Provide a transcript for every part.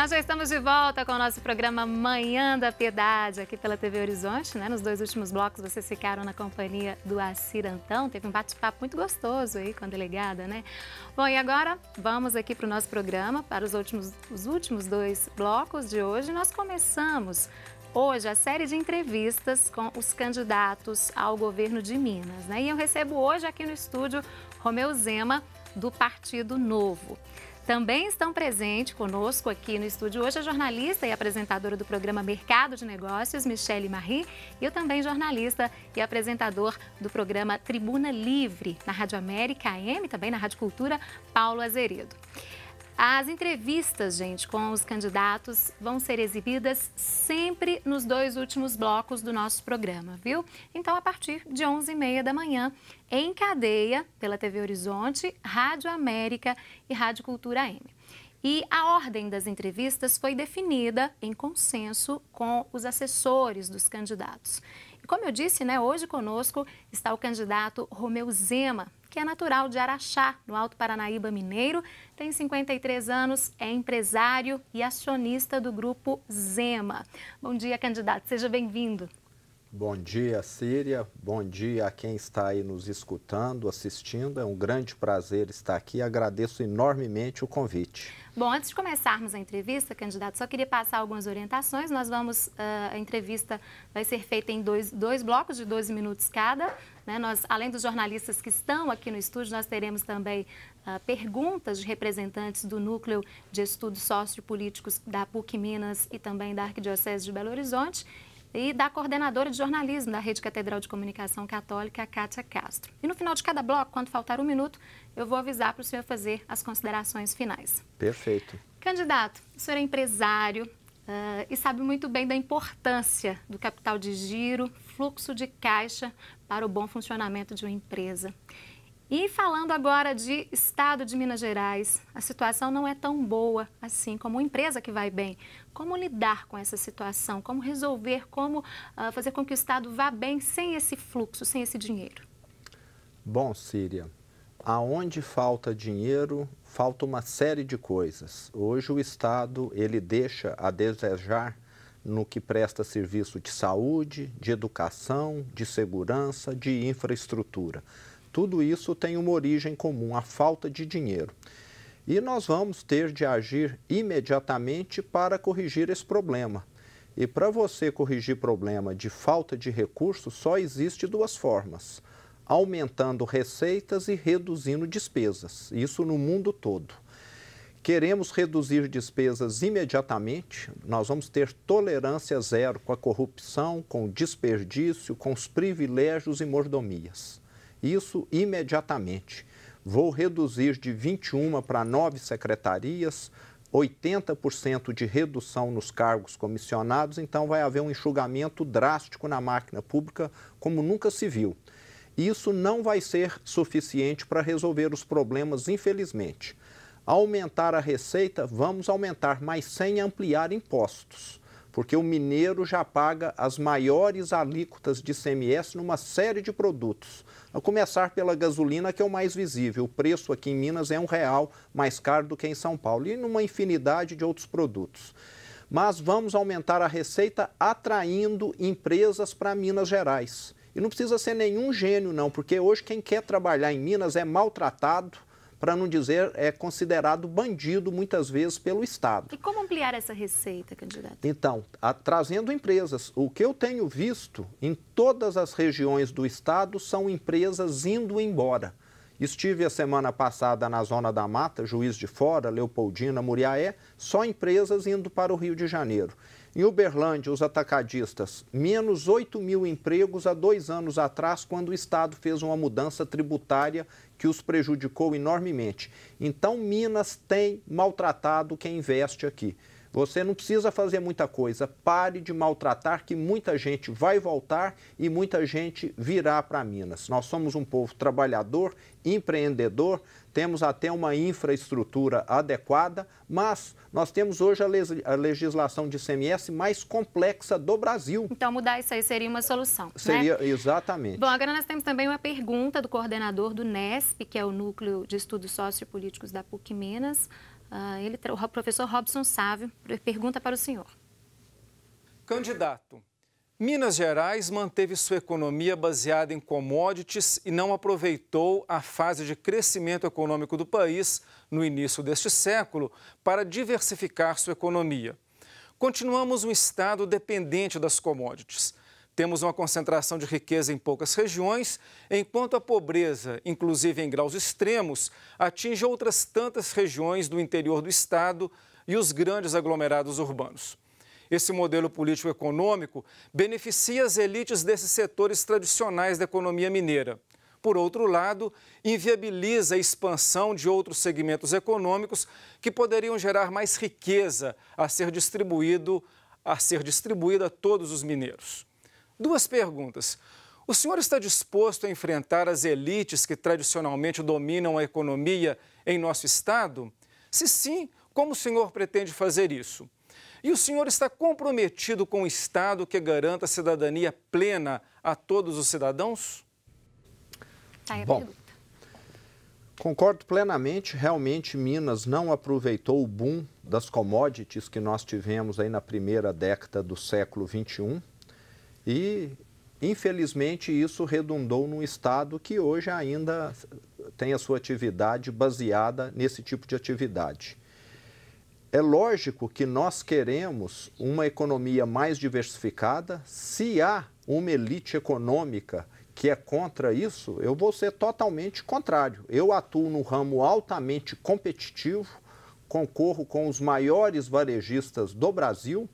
Nós já estamos de volta com o nosso programa Manhã da Piedade, aqui pela TV Horizonte. Né? Nos dois últimos blocos vocês ficaram na companhia do Acirantão. Teve um bate-papo muito gostoso aí com a delegada, né? Bom, e agora vamos aqui para o nosso programa, para os últimos, os últimos dois blocos de hoje. Nós começamos hoje a série de entrevistas com os candidatos ao governo de Minas. Né? E eu recebo hoje aqui no estúdio Romeu Zema, do Partido Novo. Também estão presentes conosco aqui no estúdio hoje a jornalista e apresentadora do programa Mercado de Negócios, Michele Marie, e eu também jornalista e apresentador do programa Tribuna Livre, na Rádio América AM, também na Rádio Cultura, Paulo Azeredo. As entrevistas, gente, com os candidatos vão ser exibidas sempre nos dois últimos blocos do nosso programa, viu? Então, a partir de 11h30 da manhã, em cadeia, pela TV Horizonte, Rádio América e Rádio Cultura M. E a ordem das entrevistas foi definida em consenso com os assessores dos candidatos. E como eu disse, né, hoje conosco está o candidato Romeu Zema, que é natural de Araxá, no Alto Paranaíba Mineiro, tem 53 anos, é empresário e acionista do grupo Zema. Bom dia, candidato, seja bem-vindo. Bom dia, Síria. Bom dia a quem está aí nos escutando, assistindo. É um grande prazer estar aqui. Agradeço enormemente o convite. Bom, antes de começarmos a entrevista, candidato, só queria passar algumas orientações. Nós vamos, eh, a entrevista vai ser feita em dois, dois blocos de 12 minutos cada. Né? Nós, além dos jornalistas que estão aqui no estúdio, nós teremos também uh, perguntas de representantes do Núcleo de Estudos Sociopolíticos da PUC Minas e também da Arquidiocese de Belo Horizonte e da coordenadora de jornalismo da Rede Catedral de Comunicação Católica, Kátia Castro. E no final de cada bloco, quando faltar um minuto, eu vou avisar para o senhor fazer as considerações finais. Perfeito. Candidato, o senhor é empresário uh, e sabe muito bem da importância do capital de giro, fluxo de caixa para o bom funcionamento de uma empresa. E falando agora de estado de Minas Gerais, a situação não é tão boa assim como empresa que vai bem. Como lidar com essa situação? Como resolver? Como uh, fazer com que o estado vá bem sem esse fluxo, sem esse dinheiro? Bom, Síria, aonde falta dinheiro, falta uma série de coisas. Hoje o estado ele deixa a desejar no que presta serviço de saúde, de educação, de segurança, de infraestrutura. Tudo isso tem uma origem comum, a falta de dinheiro. E nós vamos ter de agir imediatamente para corrigir esse problema. E para você corrigir problema de falta de recursos, só existe duas formas: aumentando receitas e reduzindo despesas. Isso no mundo todo. Queremos reduzir despesas imediatamente, nós vamos ter tolerância zero com a corrupção, com o desperdício, com os privilégios e mordomias isso imediatamente. Vou reduzir de 21 para 9 secretarias, 80% de redução nos cargos comissionados, então vai haver um enxugamento drástico na máquina pública como nunca se viu. Isso não vai ser suficiente para resolver os problemas, infelizmente. Aumentar a receita, vamos aumentar, mas sem ampliar impostos porque o mineiro já paga as maiores alíquotas de CMS numa série de produtos. A começar pela gasolina, que é o mais visível. O preço aqui em Minas é um real mais caro do que em São Paulo e numa infinidade de outros produtos. Mas vamos aumentar a receita atraindo empresas para Minas Gerais. E não precisa ser nenhum gênio, não, porque hoje quem quer trabalhar em Minas é maltratado, para não dizer é considerado bandido muitas vezes pelo Estado. E como ampliar essa receita, candidato? Então, a, trazendo empresas. O que eu tenho visto em todas as regiões do Estado são empresas indo embora. Estive a semana passada na Zona da Mata, Juiz de Fora, Leopoldina, Muriaé, só empresas indo para o Rio de Janeiro. Em Uberlândia, os atacadistas, menos 8 mil empregos há dois anos atrás, quando o Estado fez uma mudança tributária que os prejudicou enormemente. Então, Minas tem maltratado quem investe aqui. Você não precisa fazer muita coisa. Pare de maltratar, que muita gente vai voltar e muita gente virá para Minas. Nós somos um povo trabalhador, empreendedor, temos até uma infraestrutura adequada, mas nós temos hoje a, legislação de CMS mais complexa do Brasil. Então, mudar isso aí seria uma solução. Né? Seria, né? exatamente. Bom, agora nós temos também uma pergunta do coordenador do NESP, que é o Núcleo de Estudos Sociopolíticos da PUC Minas. Uh, ele, o professor Robson Sávio pergunta para o senhor. Candidato, Minas Gerais manteve sua economia baseada em commodities e não aproveitou a fase de crescimento econômico do país no início deste século para diversificar sua economia. Continuamos um estado dependente das commodities. Temos uma concentração de riqueza em poucas regiões, enquanto a pobreza, inclusive em graus extremos, atinge outras tantas regiões do interior do estado e os grandes aglomerados urbanos. Esse modelo político-econômico beneficia as elites desses setores tradicionais da economia mineira. Por outro lado, inviabiliza a expansão de outros segmentos econômicos que poderiam gerar mais riqueza a ser distribuído a ser distribuída a todos os mineiros. Duas perguntas. O senhor está disposto a enfrentar as elites que tradicionalmente dominam a economia em nosso Estado? Se sim, como o senhor pretende fazer isso? E o senhor está comprometido com o Estado que garanta a cidadania plena a todos os cidadãos? Tá Bom, Concordo plenamente, realmente Minas não aproveitou o boom das commodities que nós tivemos aí na primeira década do século XXI. E, infelizmente, isso redundou num Estado que hoje ainda tem a sua atividade baseada nesse tipo de atividade. É lógico que nós queremos uma economia mais diversificada. Se há uma elite econômica que é contra isso, eu vou ser totalmente contrário. Eu atuo no ramo altamente competitivo, concorro com os maiores varejistas do Brasil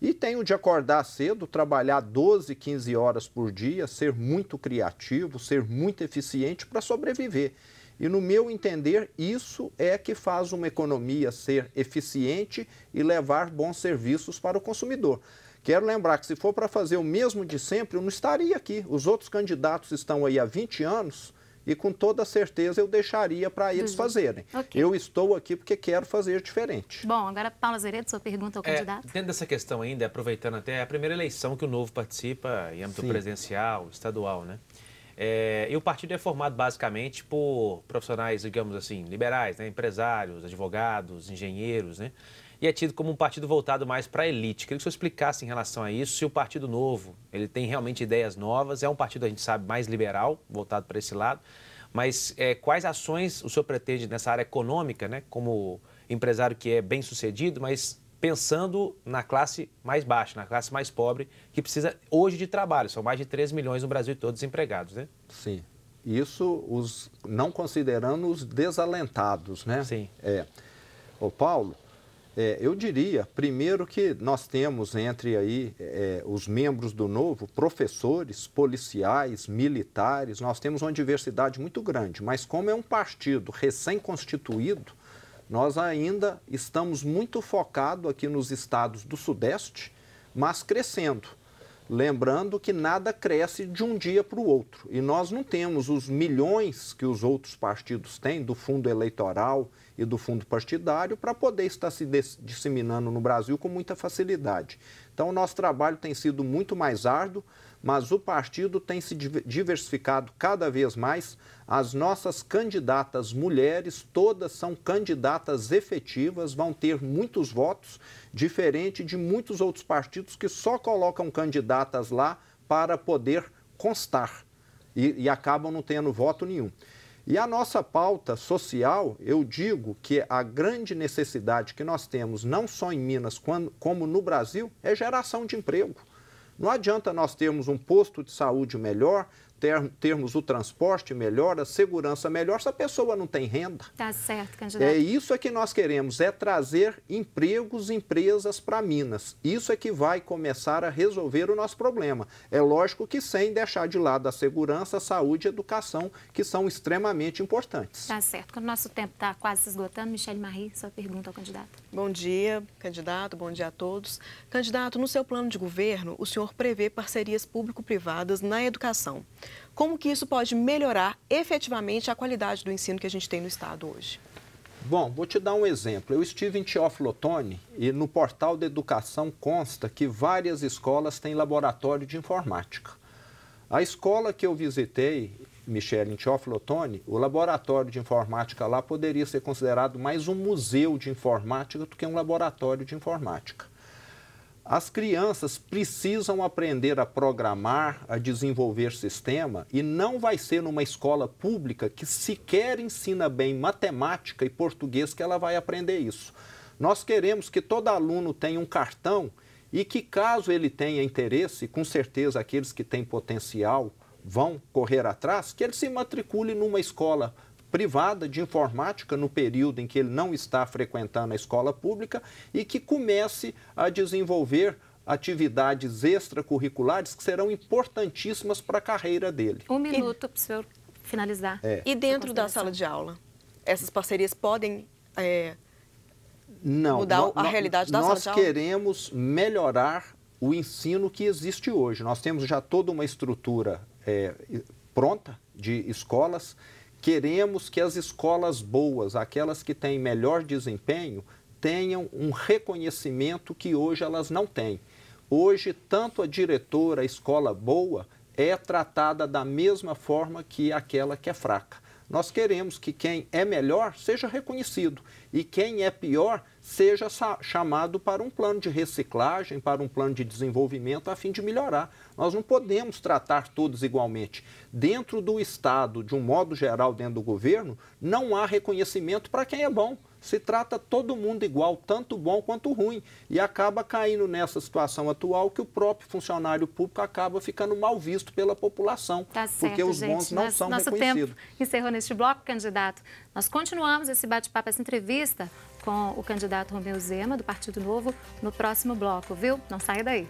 e tenho de acordar cedo, trabalhar 12, 15 horas por dia, ser muito criativo, ser muito eficiente para sobreviver. E no meu entender, isso é que faz uma economia ser eficiente e levar bons serviços para o consumidor. Quero lembrar que se for para fazer o mesmo de sempre, eu não estaria aqui. Os outros candidatos estão aí há 20 anos e com toda certeza eu deixaria para eles uhum. fazerem. Okay. Eu estou aqui porque quero fazer diferente. Bom, agora Paula Zeredo, sua pergunta ao é, candidato. Dentro dessa questão ainda, aproveitando até é a primeira eleição que o Novo participa em âmbito Sim. presidencial, estadual, né? É, e o partido é formado basicamente por profissionais, digamos assim, liberais, né? empresários, advogados, engenheiros, né? e é tido como um partido voltado mais para a elite. Queria que o senhor explicasse em relação a isso, se o Partido Novo, ele tem realmente ideias novas, é um partido, a gente sabe, mais liberal, voltado para esse lado, mas é, quais ações o senhor pretende nessa área econômica, né, como empresário que é bem sucedido, mas pensando na classe mais baixa, na classe mais pobre, que precisa hoje de trabalho. São mais de 3 milhões no Brasil todos desempregados, né? Sim. Isso os, não considerando os desalentados, né? Sim. É. Ô, Paulo, é, eu diria, primeiro, que nós temos entre aí é, os membros do Novo professores, policiais, militares, nós temos uma diversidade muito grande, mas como é um partido recém-constituído, nós ainda estamos muito focados aqui nos estados do Sudeste, mas crescendo. Lembrando que nada cresce de um dia para o outro. E nós não temos os milhões que os outros partidos têm do fundo eleitoral e do fundo partidário para poder estar se disseminando no Brasil com muita facilidade. Então, o nosso trabalho tem sido muito mais árduo mas o partido tem se diversificado cada vez mais. As nossas candidatas mulheres, todas são candidatas efetivas, vão ter muitos votos, diferente de muitos outros partidos que só colocam candidatas lá para poder constar e, e acabam não tendo voto nenhum. E a nossa pauta social, eu digo que a grande necessidade que nós temos, não só em Minas, como no Brasil, é geração de emprego. Não adianta nós termos um posto de saúde melhor ter, termos o transporte melhor, a segurança melhor, se a pessoa não tem renda. Tá certo, candidato. É isso é que nós queremos, é trazer empregos, empresas para Minas. Isso é que vai começar a resolver o nosso problema. É lógico que sem deixar de lado a segurança, a saúde e a educação, que são extremamente importantes. Tá certo. Quando o nosso tempo está quase se esgotando, Michelle Marie, sua pergunta ao candidato. Bom dia, candidato, bom dia a todos. Candidato, no seu plano de governo, o senhor prevê parcerias público-privadas na educação. Como que isso pode melhorar efetivamente a qualidade do ensino que a gente tem no Estado hoje? Bom, vou te dar um exemplo. Eu estive em Teófilo Otoni e no portal da educação consta que várias escolas têm laboratório de informática. A escola que eu visitei, Michele, em Teófilo Otoni, o laboratório de informática lá poderia ser considerado mais um museu de informática do que um laboratório de informática. As crianças precisam aprender a programar, a desenvolver sistema e não vai ser numa escola pública que sequer ensina bem matemática e português que ela vai aprender isso. Nós queremos que todo aluno tenha um cartão e que, caso ele tenha interesse, com certeza aqueles que têm potencial vão correr atrás, que ele se matricule numa escola privada de informática no período em que ele não está frequentando a escola pública e que comece a desenvolver atividades extracurriculares que serão importantíssimas para a carreira dele. Um minuto para o senhor finalizar. É. E dentro da sala de aula, essas parcerias podem é, não, mudar no, a no, realidade da sala de aula? Nós queremos melhorar o ensino que existe hoje. Nós temos já toda uma estrutura é, pronta de escolas Queremos que as escolas boas, aquelas que têm melhor desempenho, tenham um reconhecimento que hoje elas não têm. Hoje, tanto a diretora, a escola boa, é tratada da mesma forma que aquela que é fraca. Nós queremos que quem é melhor seja reconhecido e quem é pior seja chamado para um plano de reciclagem, para um plano de desenvolvimento, a fim de melhorar. Nós não podemos tratar todos igualmente. Dentro do Estado, de um modo geral, dentro do governo, não há reconhecimento para quem é bom se trata todo mundo igual, tanto bom quanto ruim, e acaba caindo nessa situação atual que o próprio funcionário público acaba ficando mal visto pela população, tá certo, porque os gente, bons não nosso, são nosso reconhecidos. Tempo encerrou neste bloco, candidato. Nós continuamos esse bate-papo, essa entrevista com o candidato Romeu Zema, do Partido Novo, no próximo bloco, viu? Não saia daí.